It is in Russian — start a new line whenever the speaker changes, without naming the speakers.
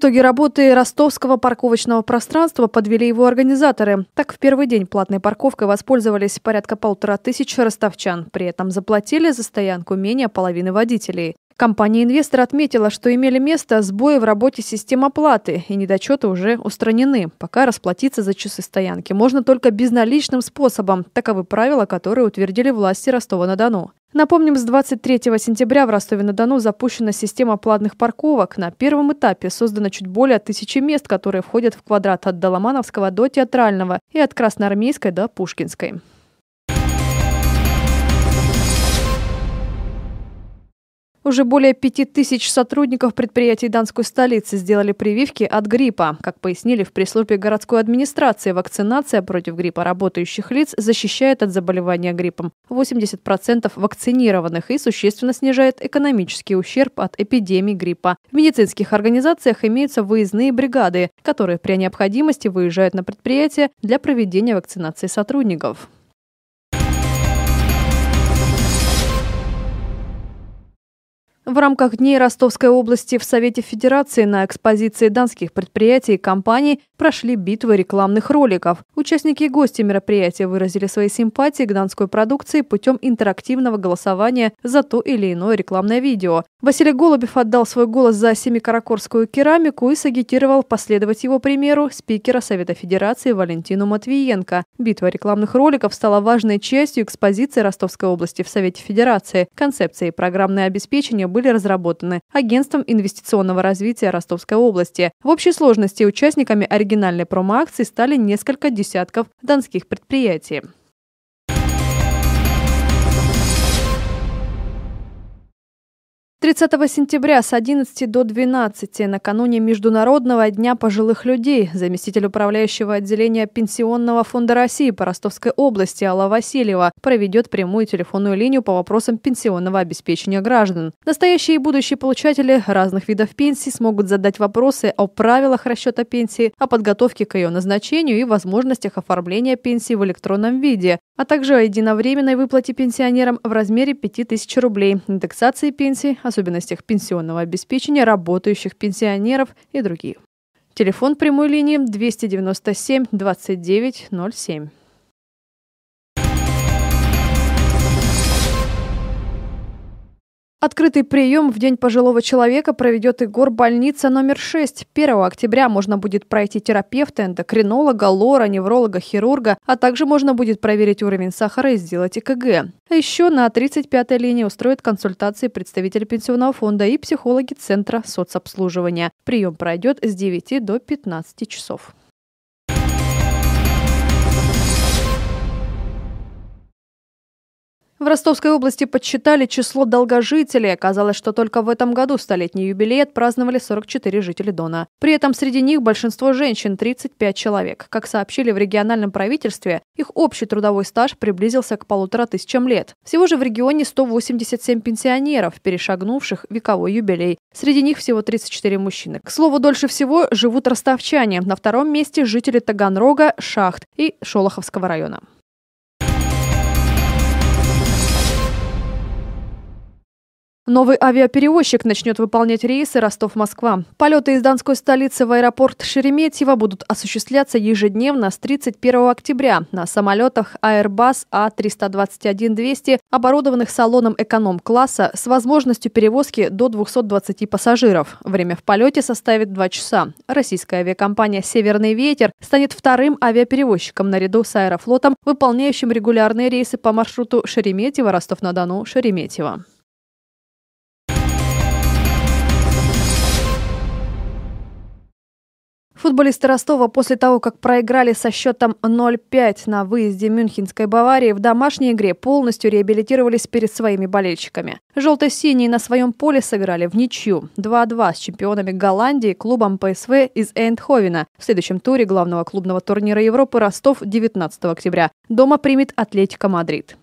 Итоги работы ростовского парковочного пространства подвели его организаторы. Так, в первый день платной парковкой воспользовались порядка полутора тысяч ростовчан. При этом заплатили за стоянку менее половины водителей. Компания-инвестор отметила, что имели место сбои в работе систем оплаты, и недочеты уже устранены. Пока расплатиться за часы стоянки можно только безналичным способом. Таковы правила, которые утвердили власти Ростова-на-Дону. Напомним, с 23 сентября в Ростове-на-Дону запущена система платных парковок. На первом этапе создано чуть более тысячи мест, которые входят в квадрат от Доломановского до Театрального и от Красноармейской до Пушкинской. Уже более 5000 сотрудников предприятий Донской столицы сделали прививки от гриппа. Как пояснили в пресс-службе городской администрации, вакцинация против гриппа работающих лиц защищает от заболевания гриппом 80% вакцинированных и существенно снижает экономический ущерб от эпидемии гриппа. В медицинских организациях имеются выездные бригады, которые при необходимости выезжают на предприятия для проведения вакцинации сотрудников. В рамках Дней Ростовской области в Совете Федерации на экспозиции данских предприятий и компаний прошли битвы рекламных роликов. Участники и гости мероприятия выразили свои симпатии к данской продукции путем интерактивного голосования за то или иное рекламное видео. Василий Голубев отдал свой голос за семикаракорскую керамику и сагитировал последовать его примеру спикера Совета Федерации Валентину Матвиенко. Битва рекламных роликов стала важной частью экспозиции Ростовской области в Совете Федерации. Концепция и программное обеспечение были были разработаны Агентством инвестиционного развития Ростовской области. В общей сложности участниками оригинальной промо-акции стали несколько десятков донских предприятий. 30 сентября с 11 до 12 накануне Международного дня пожилых людей заместитель управляющего отделения Пенсионного фонда России по Ростовской области Алла Васильева проведет прямую телефонную линию по вопросам пенсионного обеспечения граждан. Настоящие и будущие получатели разных видов пенсий смогут задать вопросы о правилах расчета пенсии, о подготовке к ее назначению и возможностях оформления пенсии в электронном виде, а также о единовременной выплате пенсионерам в размере 5000 рублей, индексации пенсии, особенно особенностях пенсионного обеспечения работающих пенсионеров и других. Телефон прямой линии 297 29 Открытый прием в День пожилого человека проведет Игор больница номер 6. 1 октября можно будет пройти терапевта, эндокринолога, лора, невролога, хирурга, а также можно будет проверить уровень сахара и сделать ЭКГ. А еще на 35-й линии устроят консультации представители Пенсионного фонда и психологи Центра соцобслуживания. Прием пройдет с 9 до 15 часов. В Ростовской области подсчитали число долгожителей. Оказалось, что только в этом году столетний юбилей отпраздновали 44 жителя Дона. При этом среди них большинство женщин – 35 человек. Как сообщили в региональном правительстве, их общий трудовой стаж приблизился к полутора тысячам лет. Всего же в регионе 187 пенсионеров, перешагнувших вековой юбилей. Среди них всего 34 мужчины. К слову, дольше всего живут ростовчане. На втором месте жители Таганрога, Шахт и Шолоховского района. Новый авиаперевозчик начнет выполнять рейсы Ростов-Москва. Полеты из Донской столицы в аэропорт Шереметьево будут осуществляться ежедневно с 31 октября на самолетах Airbus A321-200, а оборудованных салоном эконом-класса с возможностью перевозки до 220 пассажиров. Время в полете составит 2 часа. Российская авиакомпания «Северный ветер» станет вторым авиаперевозчиком наряду с аэрофлотом, выполняющим регулярные рейсы по маршруту Шереметьево-Ростов-на-Дону-Шереметьево. Футболисты Ростова после того, как проиграли со счетом 0-5 на выезде Мюнхенской Баварии, в домашней игре полностью реабилитировались перед своими болельщиками. Желто-синие на своем поле сыграли в ничью 2-2 с чемпионами Голландии клубом ПСВ из Эндховена. В следующем туре главного клубного турнира Европы Ростов 19 октября. Дома примет Атлетика Мадрид.